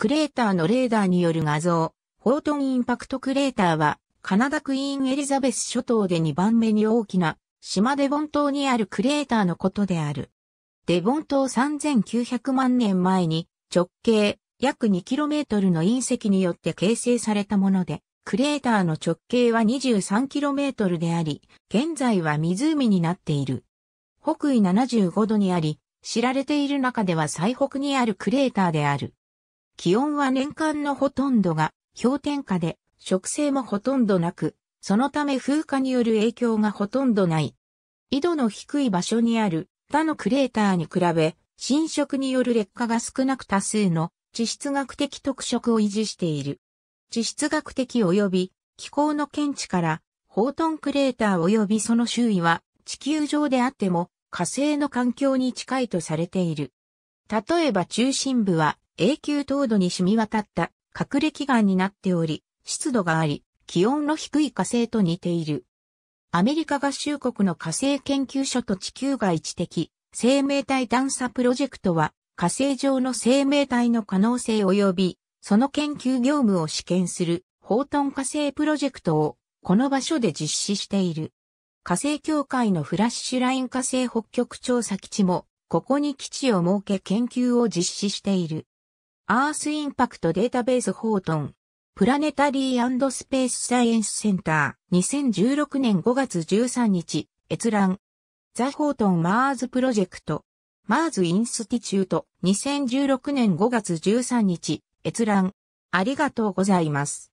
クレーターのレーダーによる画像、フォートンインパクトクレーターは、カナダクイーンエリザベス諸島で2番目に大きな、島デボン島にあるクレーターのことである。デボン島3900万年前に、直径約 2km の隕石によって形成されたもので、クレーターの直径は 23km であり、現在は湖になっている。北緯75度にあり、知られている中では最北にあるクレーターである。気温は年間のほとんどが氷点下で、植生もほとんどなく、そのため風化による影響がほとんどない。緯度の低い場所にある他のクレーターに比べ、侵食による劣化が少なく多数の地質学的特色を維持している。地質学的及び気候の見地から、ホートンクレーター及びその周囲は地球上であっても火星の環境に近いとされている。例えば中心部は永久凍土に染み渡った隠れ気岩になっており、湿度があり、気温の低い火星と似ている。アメリカ合衆国の火星研究所と地球外知的生命体探査プロジェクトは火星上の生命体の可能性及びその研究業務を試験する放ォートン火星プロジェクトをこの場所で実施している。火星協会のフラッシュライン火星北極調査基地もここに基地を設け研究を実施している。アースインパクトデータベースホートン。プラネタリースペースサイエンスセンター2016年5月13日閲覧。ザ・ホートン・マーズ・プロジェクト。マーズ・インスティチュート2016年5月13日閲覧。ありがとうございます。